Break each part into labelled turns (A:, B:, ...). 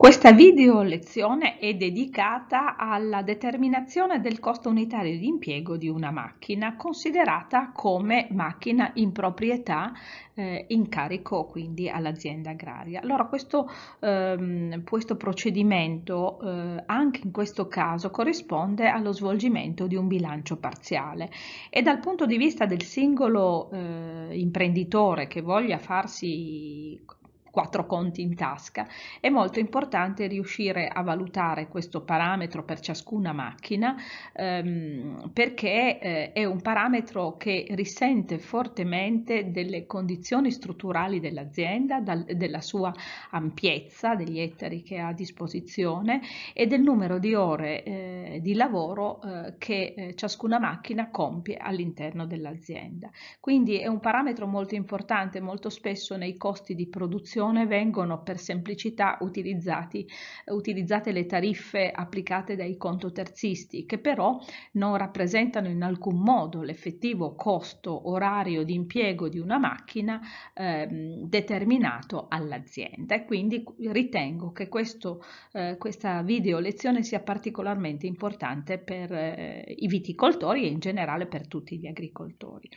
A: Questa video lezione è dedicata alla determinazione del costo unitario di impiego di una macchina considerata come macchina in proprietà eh, in carico quindi all'azienda agraria. Allora questo, ehm, questo procedimento eh, anche in questo caso corrisponde allo svolgimento di un bilancio parziale e dal punto di vista del singolo eh, imprenditore che voglia farsi quattro conti in tasca, è molto importante riuscire a valutare questo parametro per ciascuna macchina ehm, perché eh, è un parametro che risente fortemente delle condizioni strutturali dell'azienda, dal, della sua ampiezza, degli ettari che ha a disposizione e del numero di ore eh, di lavoro eh, che eh, ciascuna macchina compie all'interno dell'azienda. Quindi è un parametro molto importante, molto spesso nei costi di produzione discussione vengono per semplicità utilizzate le tariffe applicate dai contoterzisti, che però non rappresentano in alcun modo l'effettivo costo orario di impiego di una macchina ehm, determinato all'azienda e quindi ritengo che questo, eh, questa video lezione sia particolarmente importante per eh, i viticoltori e in generale per tutti gli agricoltori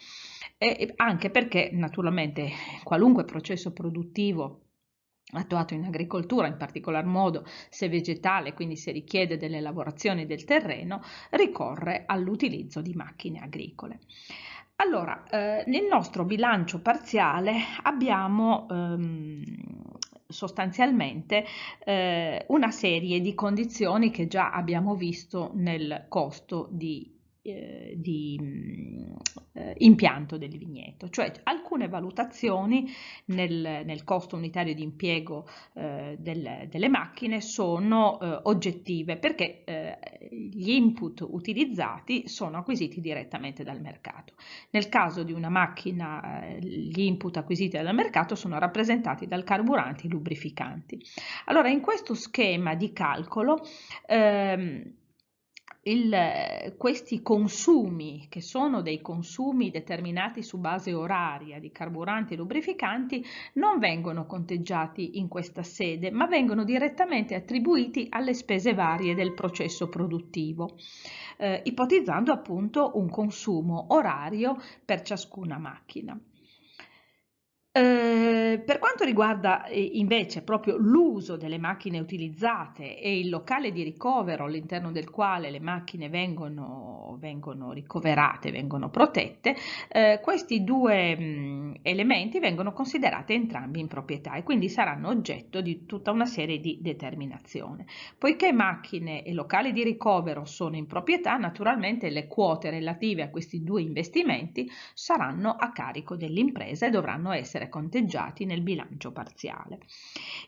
A: e anche perché naturalmente qualunque processo produttivo attuato in agricoltura, in particolar modo se vegetale, quindi se richiede delle lavorazioni del terreno, ricorre all'utilizzo di macchine agricole. Allora, eh, nel nostro bilancio parziale abbiamo ehm, sostanzialmente eh, una serie di condizioni che già abbiamo visto nel costo di eh, di mm, eh, impianto del vigneto, cioè alcune valutazioni nel, nel costo unitario di impiego eh, del, delle macchine sono eh, oggettive perché eh, gli input utilizzati sono acquisiti direttamente dal mercato. Nel caso di una macchina gli input acquisiti dal mercato sono rappresentati dal carburante e lubrificanti. Allora in questo schema di calcolo ehm, il, eh, questi consumi, che sono dei consumi determinati su base oraria di carburanti e lubrificanti, non vengono conteggiati in questa sede, ma vengono direttamente attribuiti alle spese varie del processo produttivo, eh, ipotizzando appunto un consumo orario per ciascuna macchina. Ehm, per quanto riguarda eh, invece proprio l'uso delle macchine utilizzate e il locale di ricovero all'interno del quale le macchine vengono, vengono ricoverate, vengono protette, eh, questi due mh, elementi vengono considerati entrambi in proprietà e quindi saranno oggetto di tutta una serie di determinazioni. Poiché macchine e locali di ricovero sono in proprietà, naturalmente le quote relative a questi due investimenti saranno a carico dell'impresa e dovranno essere essere conteggiati nel bilancio parziale.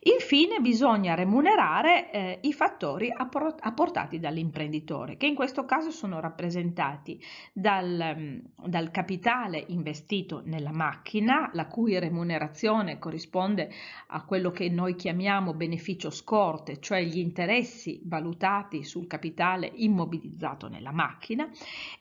A: Infine bisogna remunerare eh, i fattori apportati dall'imprenditore, che in questo caso sono rappresentati dal, mm, dal capitale investito nella macchina, la cui remunerazione corrisponde a quello che noi chiamiamo beneficio scorte, cioè gli interessi valutati sul capitale immobilizzato nella macchina,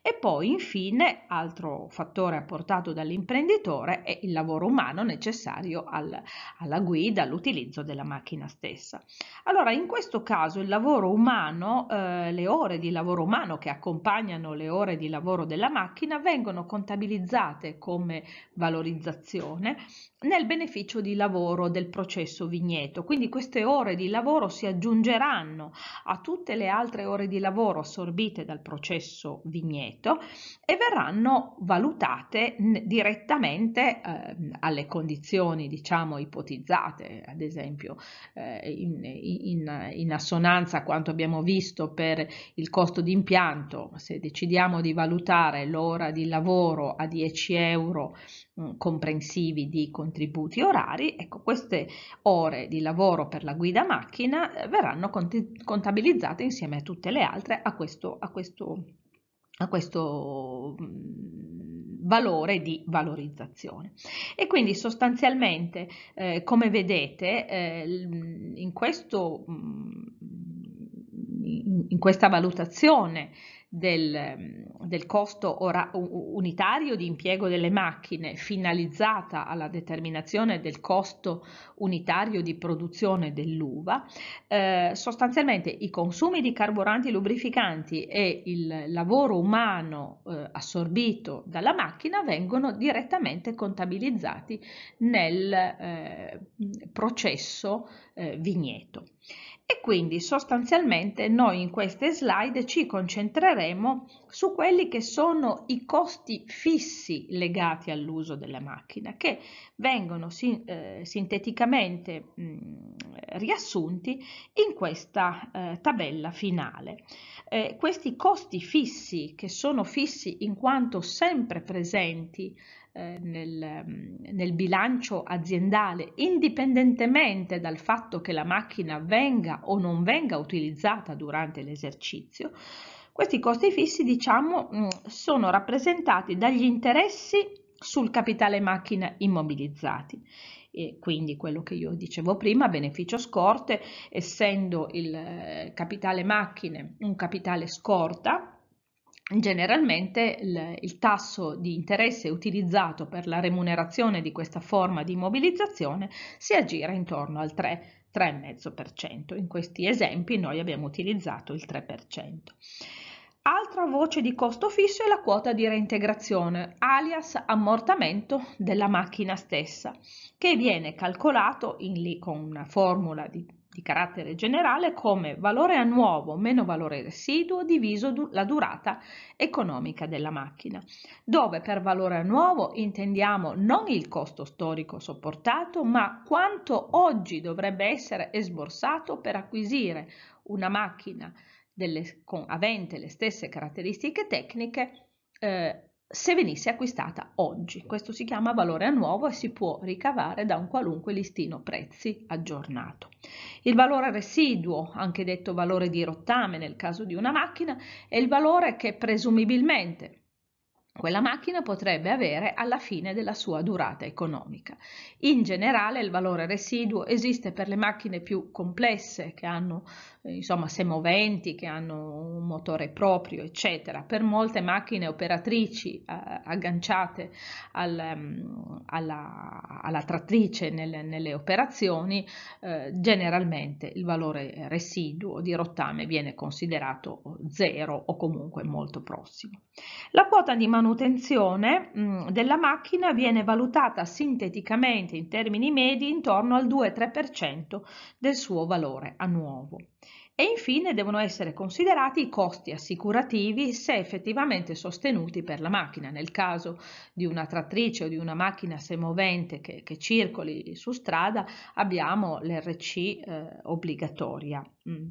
A: e poi infine, altro fattore apportato dall'imprenditore, è il lavoro umano danno necessario al, alla guida, all'utilizzo della macchina stessa. Allora in questo caso il lavoro umano, eh, le ore di lavoro umano che accompagnano le ore di lavoro della macchina vengono contabilizzate come valorizzazione nel beneficio di lavoro del processo vigneto, quindi queste ore di lavoro si aggiungeranno a tutte le altre ore di lavoro assorbite dal processo vigneto e verranno valutate direttamente eh, alle condizioni diciamo ipotizzate, ad esempio eh, in, in, in, assonanza a quanto abbiamo visto per il costo di impianto, se decidiamo di valutare l'ora di lavoro a 10 euro mh, mm, comprensivi di contributi orari, ecco queste ore di lavoro per la guida macchina eh, verranno cont contabilizzate insieme a tutte le altre a questo, a questo, a questo mm, valore di valorizzazione. E quindi sostanzialmente, eh, come vedete, eh, in questo mm, in questa valutazione del, mm, del costo ora, unitario di impiego delle macchine finalizzata alla determinazione del costo unitario di produzione dell'uva, eh, sostanzialmente i consumi di carburanti lubrificanti e il lavoro umano eh, assorbito dalla macchina vengono direttamente contabilizzati nel eh, processo eh, vigneto e quindi sostanzialmente noi in queste slide ci concentreremo su quelli che sono i costi fissi legati all'uso della macchina che vengono sin eh, sinteticamente mh, mm, riassunti in questa eh, tabella finale. Eh, questi costi fissi che sono fissi in quanto sempre presenti eh, nel, mm, nel bilancio aziendale indipendentemente dal fatto che la macchina venga venga o non venga utilizzata durante l'esercizio, questi costi fissi diciamo, mm, sono rappresentati dagli interessi sul capitale macchina immobilizzati. E quindi quello che io dicevo prima, beneficio scorte, essendo il eh, capitale macchine un capitale scorta, generalmente il, il tasso di interesse utilizzato per la remunerazione di questa forma di immobilizzazione si aggira intorno al 3%. 3,5%. In questi esempi noi abbiamo utilizzato il 3%. Altra voce di costo fisso è la quota di reintegrazione, alias ammortamento della macchina stessa, che viene calcolato in, con una formula di di carattere generale come valore a nuovo meno valore residuo diviso du la durata economica della macchina, dove per valore a nuovo intendiamo non il costo storico sopportato, ma quanto oggi dovrebbe essere esborsato per acquisire una macchina delle, con, avente le stesse caratteristiche tecniche eh, se venisse acquistata oggi. Questo si chiama valore a nuovo e si può ricavare da un qualunque listino prezzi aggiornato. Il valore residuo, anche detto valore di rottame nel caso di una macchina, è il valore che presumibilmente quella macchina potrebbe avere alla fine della sua durata economica. In generale il valore residuo esiste per le macchine più complesse che hanno eh, insomma semoventi, che hanno un motore proprio, eccetera. Per molte macchine operatrici eh, agganciate al, mm, alla, alla, trattrice nelle, nelle operazioni, eh, generalmente il valore residuo di rottame viene considerato zero o comunque molto prossimo. La quota di manutenzione manutenzione mh, mm, della macchina viene valutata sinteticamente in termini medi intorno al 2-3% del suo valore a nuovo. E infine devono essere considerati i costi assicurativi se effettivamente sostenuti per la macchina. Nel caso di una trattrice o di una macchina semovente che, che circoli su strada abbiamo l'RC eh, obbligatoria. Mm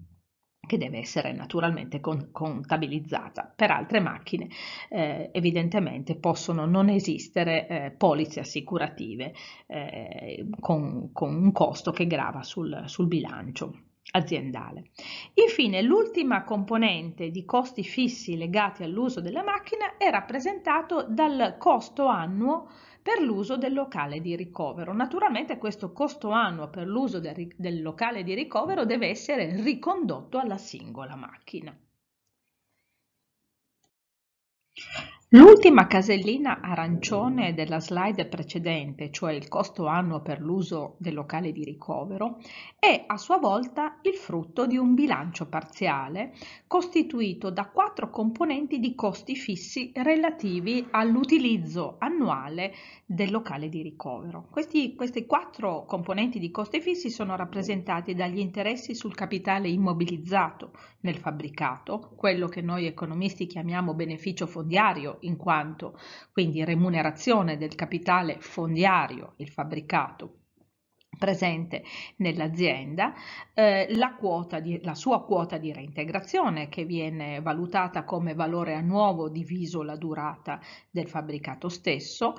A: che deve essere naturalmente contabilizzata. Per altre macchine eh, evidentemente possono non esistere eh, polizze assicurative eh, con, con, un costo che grava sul, sul bilancio aziendale. Infine, l'ultima componente di costi fissi legati all'uso della macchina è rappresentato dal costo annuo per l'uso del locale di ricovero. Naturalmente questo costo annuo per l'uso del, del locale di ricovero deve essere ricondotto alla singola macchina. L'ultima casellina arancione della slide precedente, cioè il costo annuo per l'uso del locale di ricovero, è a sua volta il frutto di un bilancio parziale costituito da quattro componenti di costi fissi relativi all'utilizzo annuale del locale di ricovero. Questi, questi quattro componenti di costi fissi sono rappresentati dagli interessi sul capitale immobilizzato nel fabbricato, quello che noi economisti chiamiamo beneficio fondiario in quanto quindi remunerazione del capitale fondiario, il fabbricato presente nell'azienda, eh, la, di, la, sua quota di reintegrazione che viene valutata come valore a nuovo diviso la durata del fabbricato stesso,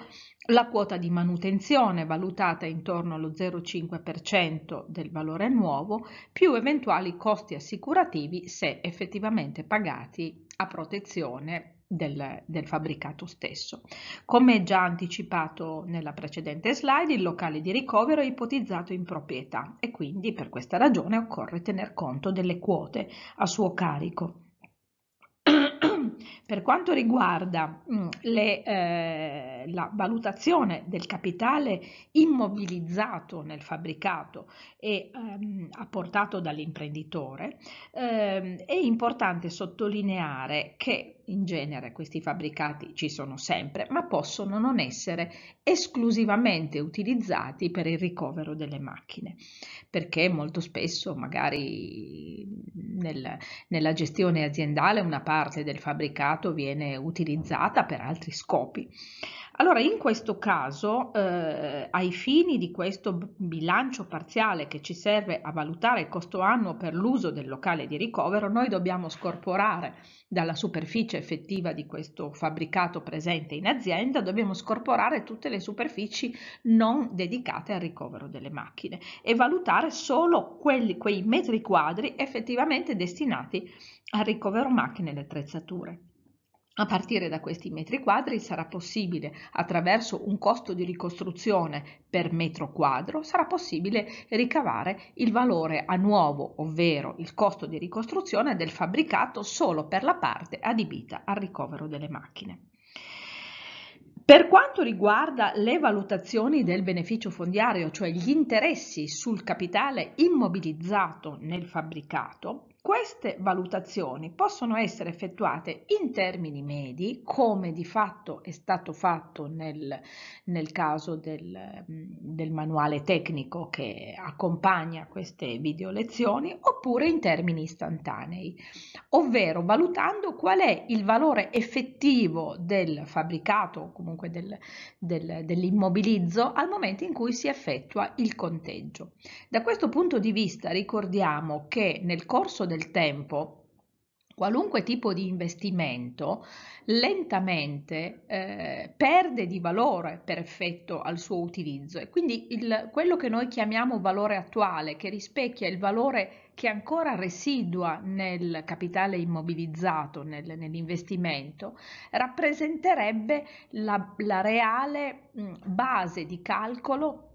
A: la quota di manutenzione valutata intorno allo 0,5% del valore nuovo, più eventuali costi assicurativi se effettivamente pagati a protezione del, del fabbricato stesso. Come già anticipato nella precedente slide, il locale di ricovero è ipotizzato in proprietà e quindi per questa ragione occorre tener conto delle quote a suo carico. Per quanto riguarda mm, le, eh, la valutazione del capitale immobilizzato nel fabbricato e ehm, apportato dall'imprenditore, ehm, è importante sottolineare che in genere questi fabbricati ci sono sempre, ma possono non essere esclusivamente utilizzati per il ricovero delle macchine, perché molto spesso magari nel, nella gestione aziendale una parte del fabbricato viene utilizzata per altri scopi. Allora, in questo caso, eh, ai fini di questo bilancio parziale che ci serve a valutare il costo annuo per l'uso del locale di ricovero, noi dobbiamo scorporare dalla superficie effettiva di questo fabbricato presente in azienda, dobbiamo scorporare tutte le superfici non dedicate al ricovero delle macchine e valutare solo quelli, quei metri quadri effettivamente destinati al ricovero macchine e attrezzature. A partire da questi metri quadri sarà possibile, attraverso un costo di ricostruzione per metro quadro, sarà possibile ricavare il valore a nuovo, ovvero il costo di ricostruzione del fabbricato solo per la parte adibita al ricovero delle macchine. Per quanto riguarda le valutazioni del beneficio fondiario, cioè gli interessi sul capitale immobilizzato nel fabbricato, queste valutazioni possono essere effettuate in termini medi, come di fatto è stato fatto nel, nel caso del, del, manuale tecnico che accompagna queste video lezioni, oppure in termini istantanei, ovvero valutando qual è il valore effettivo del fabbricato o comunque del, del, dell'immobilizzo al momento in cui si effettua il conteggio. Da questo punto di vista ricordiamo che nel corso del tempo qualunque tipo di investimento lentamente eh, perde di valore per effetto al suo utilizzo e quindi il, quello che noi chiamiamo valore attuale che rispecchia il valore che ancora residua nel capitale immobilizzato, nel, nell'investimento, rappresenterebbe la, la reale mh, base di calcolo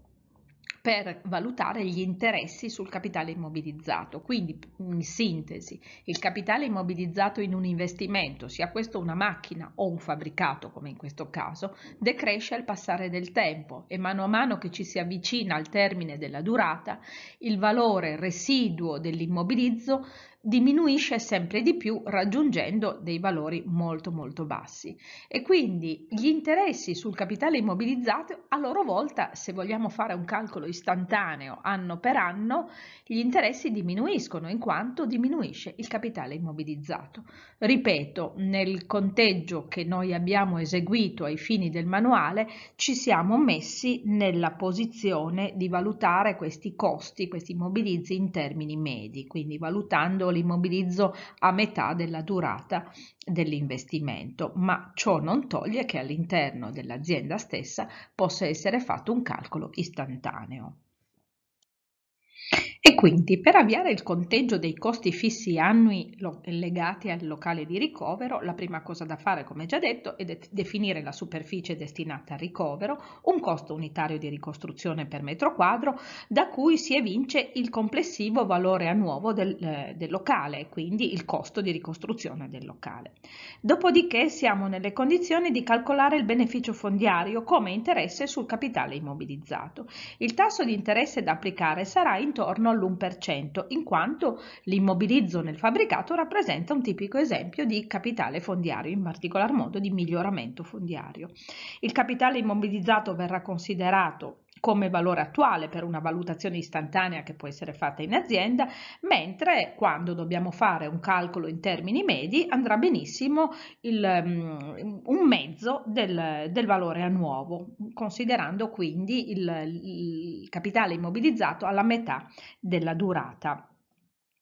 A: per valutare gli interessi sul capitale immobilizzato. Quindi, in sintesi, il capitale immobilizzato in un investimento, sia questo una macchina o un fabbricato come in questo caso, decresce al passare del tempo e mano a mano che ci si avvicina al termine della durata, il valore residuo dell'immobilizzo diminuisce sempre di più raggiungendo dei valori molto molto bassi e quindi gli interessi sul capitale immobilizzato a loro volta se vogliamo fare un calcolo istantaneo anno per anno gli interessi diminuiscono in quanto diminuisce il capitale immobilizzato ripeto nel conteggio che noi abbiamo eseguito ai fini del manuale ci siamo messi nella posizione di valutare questi costi questi immobilizi in termini medi quindi valutandoli l'immobilizzo a metà della durata dell'investimento, ma ciò non toglie che all'interno dell'azienda stessa possa essere fatto un calcolo istantaneo. E quindi per avviare il conteggio dei costi fissi annui legati al locale di ricovero, la prima cosa da fare, come già detto, è de definire la superficie destinata al ricovero, un costo unitario di ricostruzione per metro quadro, da cui si evince il complessivo valore a nuovo del, eh, del locale, quindi il costo di ricostruzione del locale. Dopodiché siamo nelle condizioni di calcolare il beneficio fondiario come interesse sul capitale immobilizzato. Il tasso di interesse da applicare sarà intorno al all'1%, in quanto l'immobilizzo nel fabbricato rappresenta un tipico esempio di capitale fondiario, in particolar modo di miglioramento fondiario. Il capitale immobilizzato verrà considerato come valore attuale per una valutazione istantanea che può essere fatta in azienda, mentre quando dobbiamo fare un calcolo in termini medi andrà benissimo il, mm, un mezzo del, del, valore a nuovo, considerando quindi il, il capitale immobilizzato alla metà della durata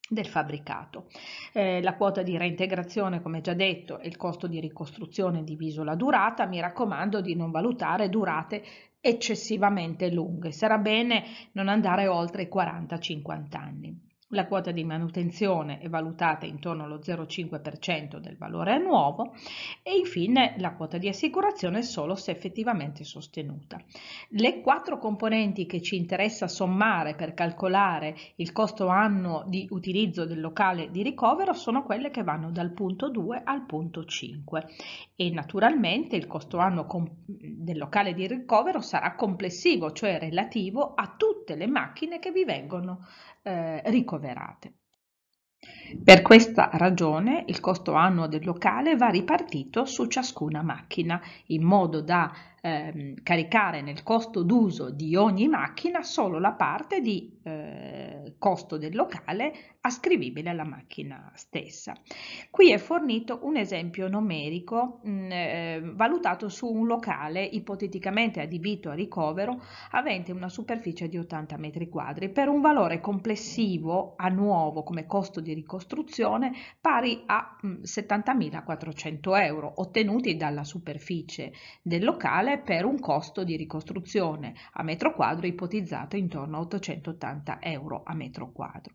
A: del fabbricato. Eh, la quota di reintegrazione, come già detto, e il costo di ricostruzione diviso la durata, mi raccomando di non valutare durate eccessivamente lunghe. Sarà bene non andare oltre i 40-50 anni. La quota di manutenzione è valutata intorno allo 0,5% del valore nuovo e infine la quota di assicurazione solo se effettivamente sostenuta. Le quattro componenti che ci interessa sommare per calcolare il costo annuo di utilizzo del locale di ricovero sono quelle che vanno dal punto 2 al punto 5 e naturalmente il costo annuo del locale di ricovero sarà complessivo, cioè relativo a tutte le macchine che vi vengono eh, ricoverate. Per questa ragione il costo annuo del locale va ripartito su ciascuna macchina in modo da ehm, caricare nel costo d'uso di ogni macchina solo la parte di eh, costo del locale ascrivibile alla macchina stessa. Qui è fornito un esempio numerico mh, mm, ehm, valutato su un locale ipoteticamente adibito a ricovero avente una superficie di 80 metri quadri per un valore complessivo a nuovo come costo di ricostruzione pari a 70.400 mm, euro ottenuti dalla superficie del locale per un costo di ricostruzione a metro quadro ipotizzato intorno a 880 euro a metro quadro.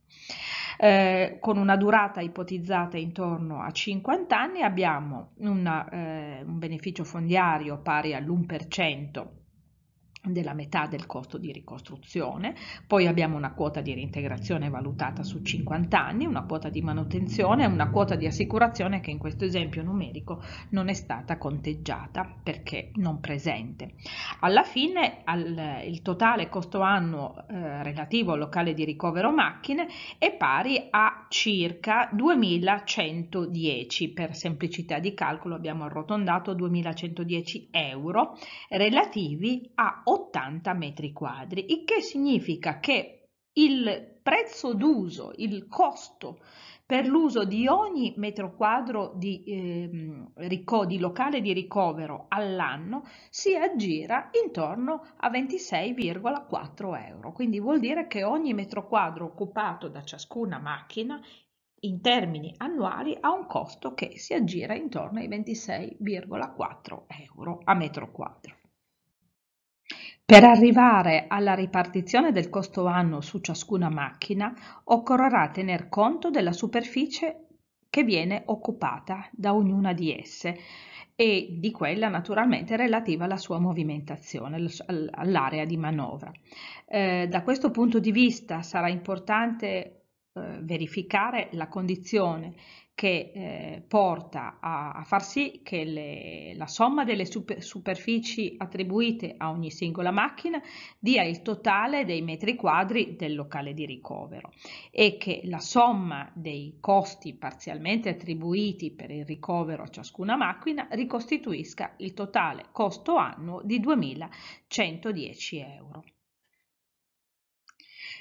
A: Eh, con una durata ipotizzata intorno a 50 anni abbiamo una, eh, un beneficio fondiario pari all'1% della metà del costo di ricostruzione, poi abbiamo una quota di reintegrazione valutata su 50 anni, una quota di manutenzione e una quota di assicurazione che in questo esempio numerico non è stata conteggiata perché non presente. Alla fine al, il totale costo annuo eh, relativo al locale di ricovero macchine è pari a circa 2110, per semplicità di calcolo abbiamo arrotondato 2110 euro relativi a 80 metri quadri, il che significa che il prezzo d'uso, il costo per l'uso di ogni metro quadro di, eh, di, locale di ricovero all'anno si aggira intorno a 26,4 euro. Quindi vuol dire che ogni metro quadro occupato da ciascuna macchina in termini annuali ha un costo che si aggira intorno ai 26,4 euro a metro quadro. Per arrivare alla ripartizione del costo anno su ciascuna macchina occorrerà tener conto della superficie che viene occupata da ognuna di esse e di quella naturalmente relativa alla sua movimentazione, all'area di manovra. Eh, da questo punto di vista sarà importante eh, verificare la condizione che eh, porta a, a, far sì che le, la somma delle super, superfici attribuite a ogni singola macchina dia il totale dei metri quadri del locale di ricovero e che la somma dei costi parzialmente attribuiti per il ricovero a ciascuna macchina ricostituisca il totale costo annuo di 2.110 euro.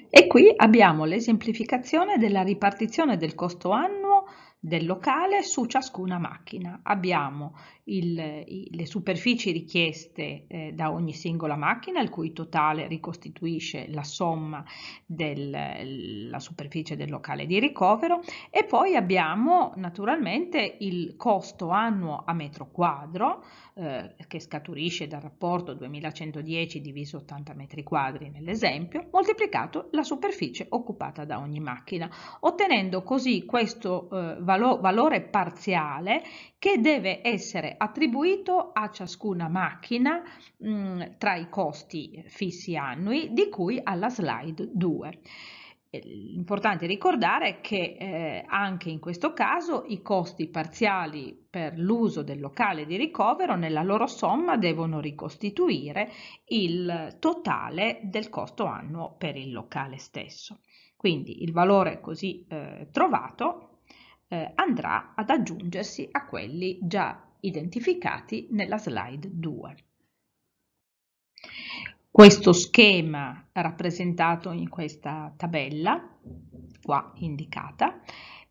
A: E qui abbiamo l'esemplificazione della ripartizione del costo annuo del locale su ciascuna macchina. Abbiamo il, i, le superfici richieste eh, da ogni singola macchina, il cui totale ricostituisce la somma della superficie del locale di ricovero e poi abbiamo naturalmente il costo annuo a metro quadro eh, che scaturisce dal rapporto 2110 diviso 80 metri quadri nell'esempio, moltiplicato la superficie occupata da ogni macchina, ottenendo così questo eh, valo valore parziale che deve essere attribuito a ciascuna macchina mh, mm, tra i costi fissi annui di cui alla slide 2. L'importante ricordare è che eh, anche in questo caso i costi parziali per l'uso del locale di ricovero nella loro somma devono ricostituire il totale del costo annuo per il locale stesso. Quindi il valore così eh, trovato eh, andrà ad aggiungersi a quelli già identificati nella slide 2 questo schema rappresentato in questa tabella qua indicata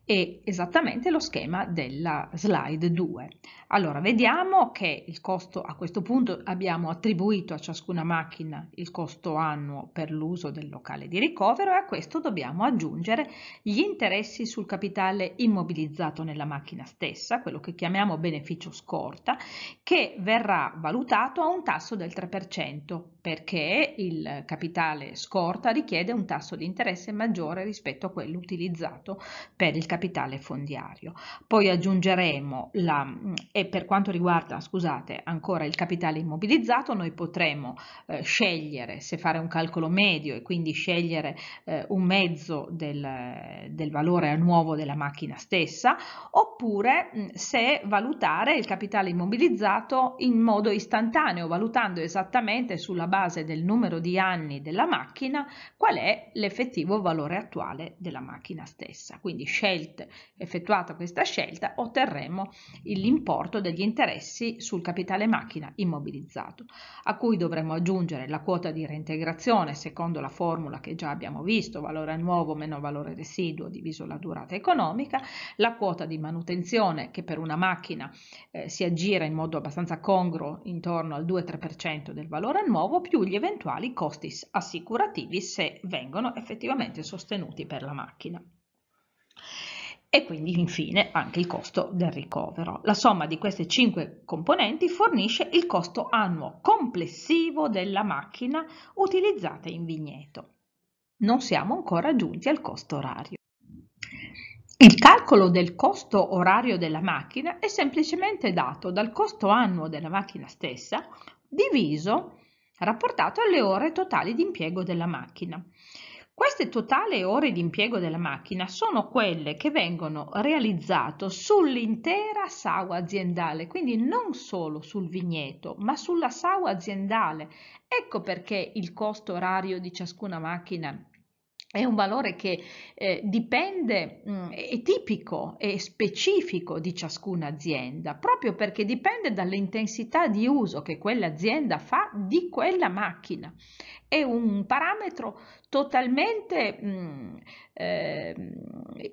A: è esattamente lo schema della slide 2. Allora, vediamo che il costo a questo punto abbiamo attribuito a ciascuna macchina il costo annuo per l'uso del locale di ricovero e a questo dobbiamo aggiungere gli interessi sul capitale immobilizzato nella macchina stessa, quello che chiamiamo beneficio scorta, che verrà valutato a un tasso del 3% perché il capitale scorta richiede un tasso di interesse maggiore rispetto a quello utilizzato per il capitale capitale fondiario. Poi aggiungeremo, la, mm, e per quanto riguarda, scusate, ancora il capitale immobilizzato, noi potremo eh, scegliere se fare un calcolo medio e quindi scegliere eh, un mezzo del, del valore a nuovo della macchina stessa, oppure mm, se valutare il capitale immobilizzato in modo istantaneo, valutando esattamente sulla base del numero di anni della macchina qual è l'effettivo valore attuale della macchina stessa. Quindi scegliere scelte, effettuata questa scelta, otterremo l'importo degli interessi sul capitale macchina immobilizzato, a cui dovremo aggiungere la quota di reintegrazione secondo la formula che già abbiamo visto, valore nuovo meno valore residuo diviso la durata economica, la quota di manutenzione che per una macchina eh, si aggira in modo abbastanza congruo intorno al 2-3% del valore nuovo più gli eventuali costi assicurativi se vengono effettivamente sostenuti per la macchina e quindi infine anche il costo del ricovero. La somma di queste cinque componenti fornisce il costo annuo complessivo della macchina utilizzata in vigneto. Non siamo ancora giunti al costo orario. Il calcolo del costo orario della macchina è semplicemente dato dal costo annuo della macchina stessa diviso rapportato alle ore totali di impiego della macchina. Queste totali ore di impiego della macchina sono quelle che vengono realizzate sull'intera saua aziendale, quindi non solo sul vigneto, ma sulla saua aziendale. Ecco perché il costo orario di ciascuna macchina è un valore che eh, dipende, mh, mm, è tipico e specifico di ciascuna azienda, proprio perché dipende dall'intensità di uso che quell'azienda fa di quella macchina. È un parametro totalmente mh, mm, eh,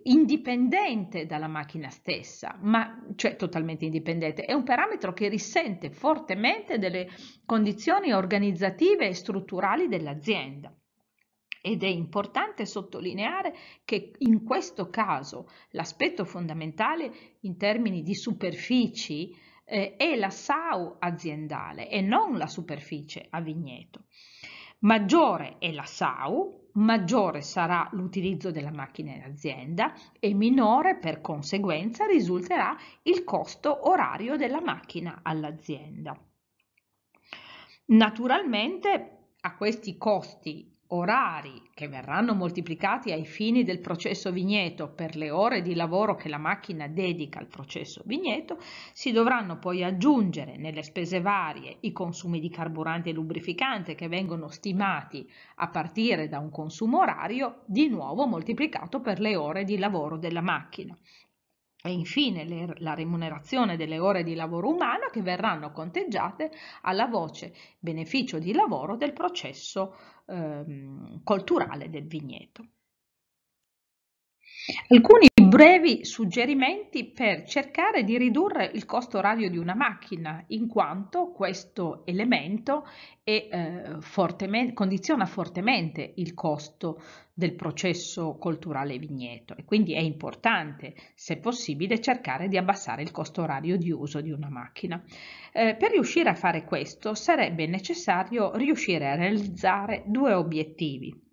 A: indipendente dalla macchina stessa, ma cioè totalmente indipendente, è un parametro che risente fortemente delle condizioni organizzative e strutturali dell'azienda. Ed è importante sottolineare che in questo caso l'aspetto fondamentale in termini di superfici eh, è la SAU aziendale e non la superficie a vigneto. Maggiore è la SAU, maggiore sarà l'utilizzo della macchina in azienda e minore per conseguenza risulterà il costo orario della macchina all'azienda. Naturalmente a questi costi orari che verranno moltiplicati ai fini del processo vigneto per le ore di lavoro che la macchina dedica al processo vigneto, si dovranno poi aggiungere nelle spese varie i consumi di carburante e lubrificante che vengono stimati a partire da un consumo orario di nuovo moltiplicato per le ore di lavoro della macchina e infine le, la remunerazione delle ore di lavoro umano che verranno conteggiate alla voce beneficio di lavoro del processo ehm, colturale del vigneto. Alcuni brevi suggerimenti per cercare di ridurre il costo orario di una macchina, in quanto questo elemento è, eh, fortemente, condiziona fortemente il costo del processo colturale vigneto e quindi è importante, se possibile, cercare di abbassare il costo orario di uso di una macchina. Eh, per riuscire a fare questo sarebbe necessario riuscire a realizzare due obiettivi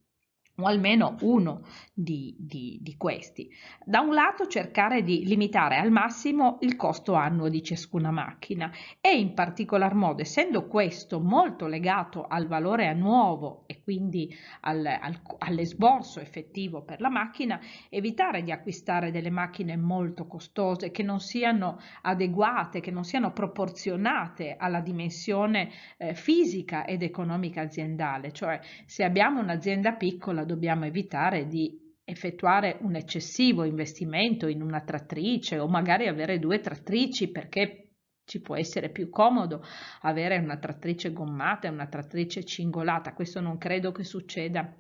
A: o almeno uno di, di, di, questi. Da un lato cercare di limitare al massimo il costo annuo di ciascuna macchina e in particolar modo essendo questo molto legato al valore a nuovo e quindi al, al, all'esborso effettivo per la macchina, evitare di acquistare delle macchine molto costose che non siano adeguate, che non siano proporzionate alla dimensione eh, fisica ed economica aziendale, cioè se abbiamo un'azienda piccola dobbiamo evitare di effettuare un eccessivo investimento in una trattrice o magari avere due trattrici perché ci può essere più comodo avere una trattrice gommata e una trattrice cingolata. Questo non credo che succeda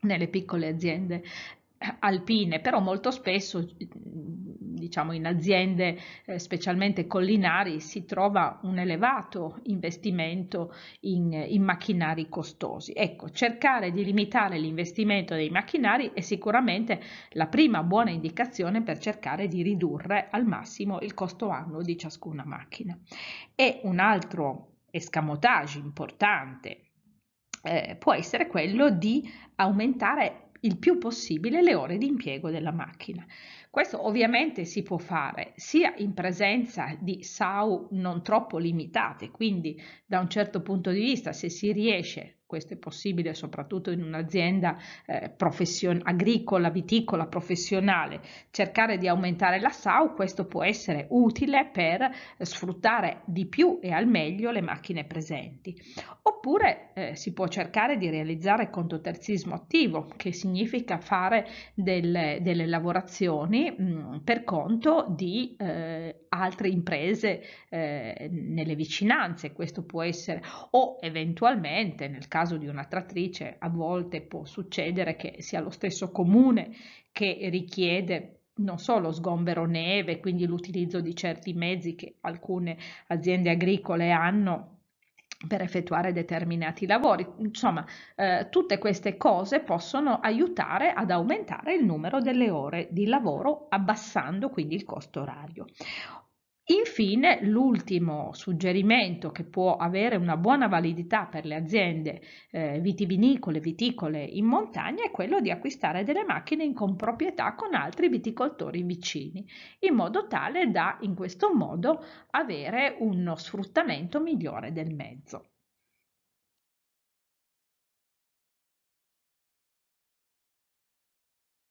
A: nelle piccole aziende alpine, però molto spesso diciamo in aziende eh, specialmente collinari si trova un elevato investimento in, in, macchinari costosi. Ecco, cercare di limitare l'investimento dei macchinari è sicuramente la prima buona indicazione per cercare di ridurre al massimo il costo annuo di ciascuna macchina. E un altro escamotage importante eh, può essere quello di aumentare il più possibile le ore di impiego della macchina. Questo ovviamente si può fare sia in presenza di SAU non troppo limitate, quindi da un certo punto di vista se si riesce questo è possibile soprattutto in un'azienda eh, profession- agricola, viticola, professionale, cercare di aumentare la SAU, questo può essere utile per sfruttare di più e al meglio le macchine presenti. Oppure eh, si può cercare di realizzare contoterzismo attivo, che significa fare delle, delle lavorazioni mh, mm, per conto di eh, altre imprese eh, nelle vicinanze, questo può essere, o eventualmente nel caso caso di una trattrice a volte può succedere che sia lo stesso comune che richiede non solo sgombero neve, quindi l'utilizzo di certi mezzi che alcune aziende agricole hanno per effettuare determinati lavori. Insomma, eh, tutte queste cose possono aiutare ad aumentare il numero delle ore di lavoro abbassando quindi il costo orario. Infine, l'ultimo suggerimento che può avere una buona validità per le aziende eh, vitivinicole, viticole in montagna è quello di acquistare delle macchine in comproprietà con altri viticoltori vicini, in modo tale da in questo modo avere uno sfruttamento migliore del mezzo.